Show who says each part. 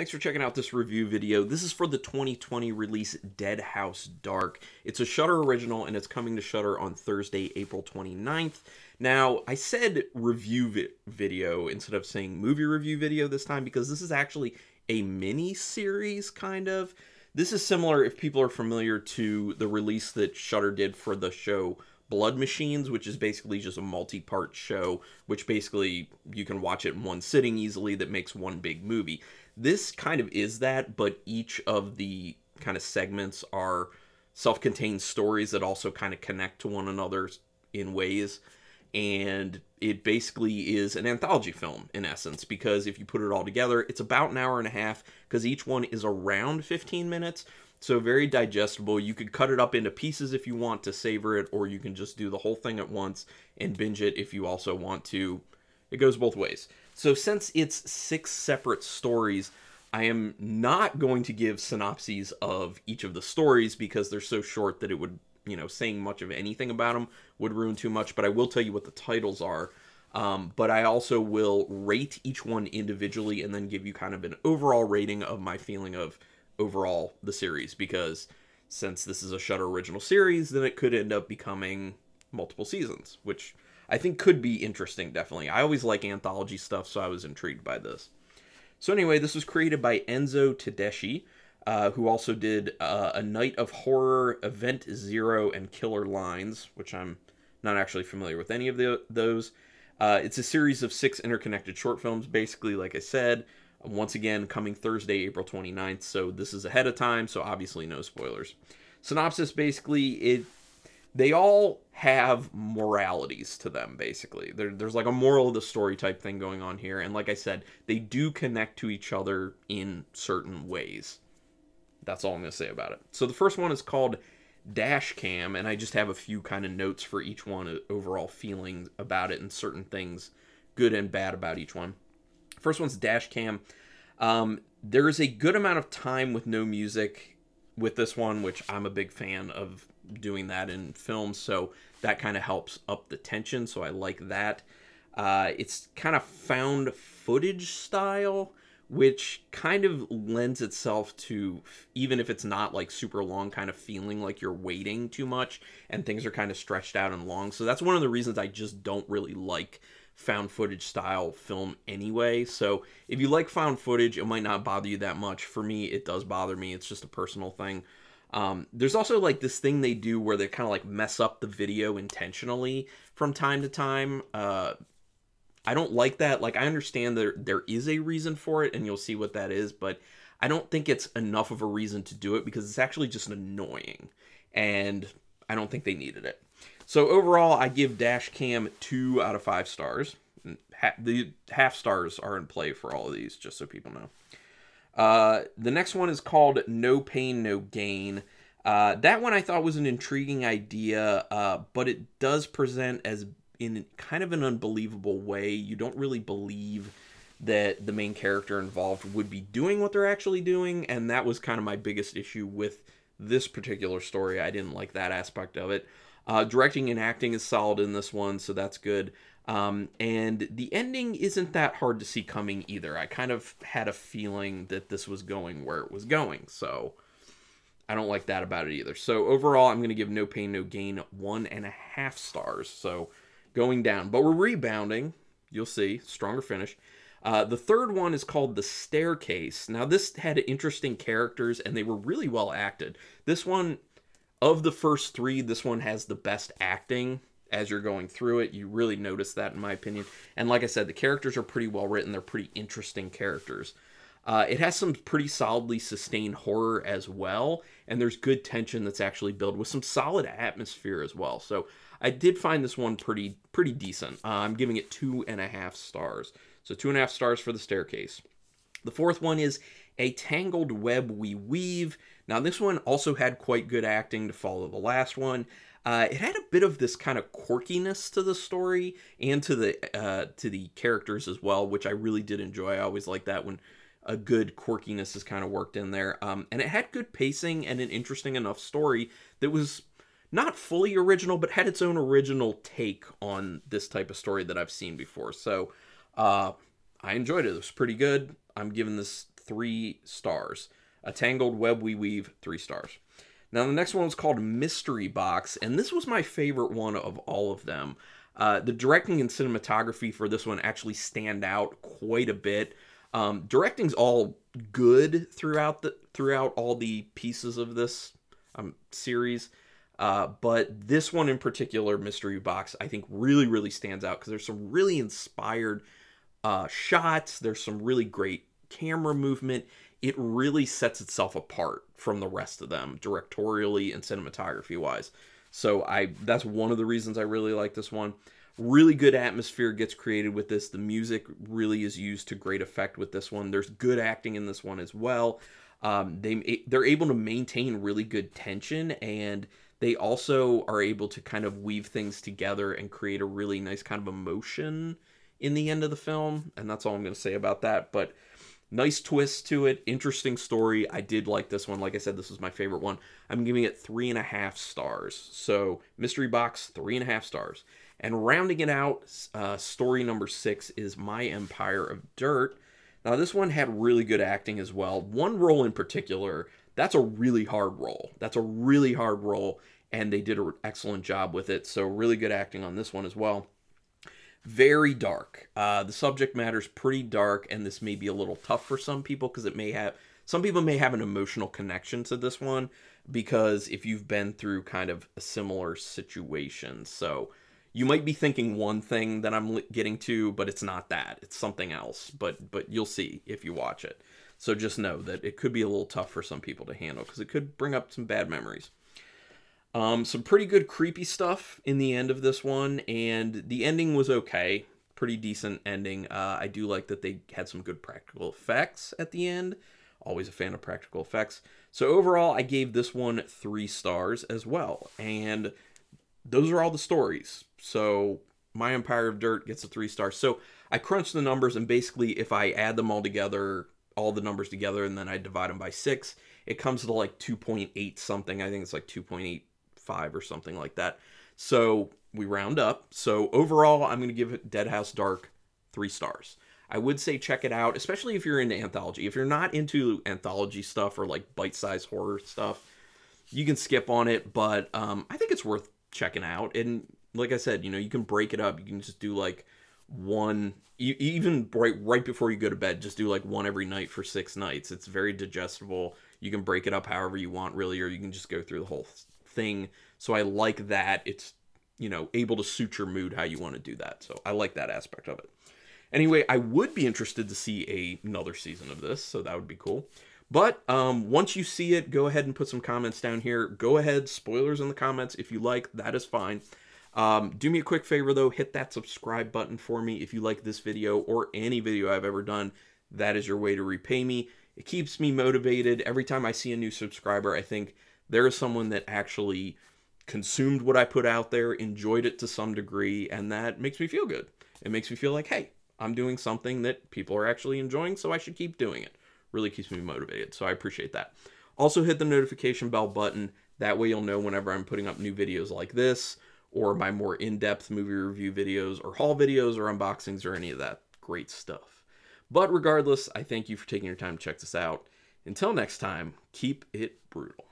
Speaker 1: Thanks for checking out this review video. This is for the 2020 release Dead House Dark. It's a Shutter original and it's coming to Shutter on Thursday, April 29th. Now, I said review vi video instead of saying movie review video this time because this is actually a mini series kind of. This is similar if people are familiar to the release that Shutter did for the show Blood Machines, which is basically just a multi part show, which basically you can watch it in one sitting easily that makes one big movie this kind of is that, but each of the kind of segments are self-contained stories that also kind of connect to one another in ways and it basically is an anthology film in essence because if you put it all together it's about an hour and a half because each one is around 15 minutes so very digestible you could cut it up into pieces if you want to savor it or you can just do the whole thing at once and binge it if you also want to it goes both ways so since it's six separate stories, I am not going to give synopses of each of the stories because they're so short that it would, you know, saying much of anything about them would ruin too much, but I will tell you what the titles are. Um, but I also will rate each one individually and then give you kind of an overall rating of my feeling of overall the series because since this is a Shutter original series, then it could end up becoming multiple seasons, which I think could be interesting, definitely. I always like anthology stuff, so I was intrigued by this. So anyway, this was created by Enzo Tedeschi, uh, who also did uh, A Night of Horror, Event Zero, and Killer Lines, which I'm not actually familiar with any of the, those. Uh, it's a series of six interconnected short films, basically, like I said. Once again, coming Thursday, April 29th, so this is ahead of time, so obviously no spoilers. Synopsis, basically, it they all have moralities to them basically there, there's like a moral of the story type thing going on here and like i said they do connect to each other in certain ways that's all i'm going to say about it so the first one is called dash cam and i just have a few kind of notes for each one uh, overall feelings about it and certain things good and bad about each one first one's dash cam um, there is a good amount of time with no music with this one which i'm a big fan of doing that in films, so that kind of helps up the tension. So I like that. Uh, it's kind of found footage style, which kind of lends itself to even if it's not like super long, kind of feeling like you're waiting too much and things are kind of stretched out and long. So that's one of the reasons I just don't really like found footage style film anyway. So if you like found footage, it might not bother you that much. For me, it does bother me. It's just a personal thing. Um, there's also like this thing they do where they kind of like mess up the video intentionally from time to time. Uh, I don't like that. Like I understand there there is a reason for it, and you'll see what that is, but I don't think it's enough of a reason to do it because it's actually just annoying, and I don't think they needed it. So overall, I give Dashcam two out of five stars. Mm, the half stars are in play for all of these, just so people know. Uh, the next one is called No Pain, No Gain. Uh, that one I thought was an intriguing idea, uh, but it does present as in kind of an unbelievable way. You don't really believe that the main character involved would be doing what they're actually doing, and that was kind of my biggest issue with this particular story. I didn't like that aspect of it. Uh, directing and acting is solid in this one, so that's good. Um, and the ending isn't that hard to see coming either. I kind of had a feeling that this was going where it was going, so I don't like that about it either. So overall, I'm going to give No Pain No Gain one and a half stars. So going down, but we're rebounding. You'll see stronger finish. Uh, the third one is called The Staircase. Now, this had interesting characters and they were really well acted. This one, of the first three, this one has the best acting as you're going through it. You really notice that, in my opinion. And like I said, the characters are pretty well written. They're pretty interesting characters. Uh, it has some pretty solidly sustained horror as well, and there's good tension that's actually built with some solid atmosphere as well. So I did find this one pretty pretty decent. Uh, I'm giving it two and a half stars. So two and a half stars for the staircase. The fourth one is a tangled web we weave. Now this one also had quite good acting to follow the last one. Uh, it had a bit of this kind of quirkiness to the story and to the uh, to the characters as well, which I really did enjoy. I always like that when a good quirkiness is kind of worked in there. Um, and it had good pacing and an interesting enough story that was not fully original, but had its own original take on this type of story that I've seen before. So uh, I enjoyed it. It was pretty good. I'm giving this three stars. A Tangled Web We Weave, three stars. Now, the next one was called Mystery Box, and this was my favorite one of all of them. Uh, the directing and cinematography for this one actually stand out quite a bit. Um, directing's all good throughout the throughout all the pieces of this um, series, uh, but this one in particular, Mystery Box, I think really really stands out because there's some really inspired uh, shots. There's some really great camera movement, it really sets itself apart from the rest of them directorially and cinematography wise. So I that's one of the reasons I really like this one. Really good atmosphere gets created with this. The music really is used to great effect with this one. There's good acting in this one as well. Um, they they're able to maintain really good tension and they also are able to kind of weave things together and create a really nice kind of emotion in the end of the film and that's all i'm going to say about that but nice twist to it, interesting story. I did like this one. Like I said, this was my favorite one. I'm giving it three and a half stars. So, Mystery Box, three and a half stars. And rounding it out, uh, story number six is My Empire of Dirt. Now, this one had really good acting as well. One role in particular, that's a really hard role. That's a really hard role, and they did an excellent job with it. So, really good acting on this one as well very dark. Uh, the subject matter is pretty dark, and this may be a little tough for some people because it may have some people may have an emotional connection to this one because if you've been through kind of a similar situation, so you might be thinking one thing that I'm getting to, but it's not that. It's something else. But but you'll see if you watch it. So just know that it could be a little tough for some people to handle because it could bring up some bad memories. Um, some pretty good creepy stuff in the end of this one, and the ending was okay. Pretty decent ending. Uh, I do like that they had some good practical effects at the end. Always a fan of practical effects. So overall, I gave this one three stars as well. And those are all the stories. So my Empire of Dirt gets a three star. So I crunched the numbers, and basically, if I add them all together, all the numbers together, and then I divide them by six, it comes to like 2.8 something. I think it's like 2.8 five or something like that. So we round up. So overall, I'm going to give Dead House Dark three stars. I would say check it out, especially if you're into anthology. If you're not into anthology stuff or like bite sized horror stuff, you can skip on it, but um, I think it's worth checking out. And like I said, you know, you can break it up. You can just do like one, even right, right before you go to bed, just do like one every night for six nights. It's very digestible. You can break it up however you want, really, or you can just go through the whole thing. So I like that. It's, you know, able to suit your mood how you want to do that. So I like that aspect of it. Anyway, I would be interested to see a, another season of this, so that would be cool. But um, once you see it, go ahead and put some comments down here. Go ahead, spoilers in the comments if you like, that is fine. Um, do me a quick favor though, hit that subscribe button for me if you like this video or any video I've ever done. That is your way to repay me. It keeps me motivated. Every time I see a new subscriber, I think, there is someone that actually consumed what I put out there, enjoyed it to some degree, and that makes me feel good. It makes me feel like, hey, I'm doing something that people are actually enjoying, so I should keep doing it. Really keeps me motivated, so I appreciate that. Also, hit the notification bell button. That way, you'll know whenever I'm putting up new videos like this, or my more in depth movie review videos, or haul videos, or unboxings, or any of that great stuff. But regardless, I thank you for taking your time to check this out. Until next time, keep it brutal.